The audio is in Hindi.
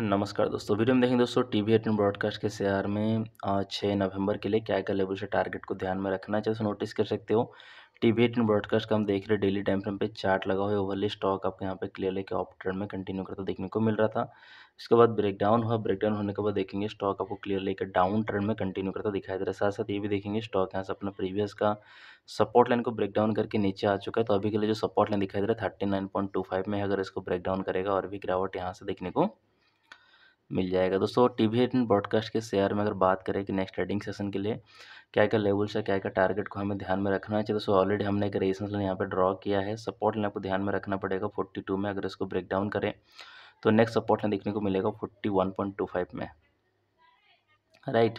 नमस्कार दोस्तों वीडियो में देखेंगे दोस्तों टी वी एटीन ब्रॉडकास्ट के शेयर में छः नवंबर के लिए क्या क्या लेवल से टारगेट को ध्यान में रखना चाहिए नोटिस कर सकते हो टी वी एटीन ब्रॉडकास्ट का हम देख रहे हैं डेली टाइम फ्रेम पे चार्ट लगा हुआ है ओवरली स्टॉक आपके यहाँ पे क्लियर लेके ऑफ ट्रेंड में कंटिन्यू करता देखने को मिल रहा था इसके बाद ब्रेकडाउन हुआ ब्रेकडाउन होने के बाद देखेंगे स्टॉक आपको क्लियर लेकर डाउन ट्रेंड में कंटिन्यू करता दिखाई दे रहा है साथ साथ ये भी देखेंगे स्टॉक यहाँ से अपना प्रीवियस का सपोर्ट लाइन को ब्रेकडाउन करके नीचे आ चुका है तो अभी के लिए जो सपोर्ट लाइन दिखाई दे रहा है thirty nine point two five में अगर इसको ब्रेकडाउन करेगा और भी गिरावट यहाँ से देखने को मिल जाएगा दोस्तों टी वी एन ब्रॉडकास्ट के शेयर में अगर बात करें कि नेक्स्ट ट्रेडिंग सेशन के लिए क्या क्या लेवल्स है क्या क्या टारगेट को हमें ध्यान में रखना चाहिए दोस्तों ऑलरेडी हमने एक रेजिस्टेंस लाइन यहाँ पर ड्रॉ किया है सपोर्ट लाइन आपको ध्यान में रखना पड़ेगा फोर्टी टू में अगर इसको ब्रेक डाउन करें तो नेक्स्ट सपोर्ट लाइन देखने को मिलेगा forty one point two five में राइट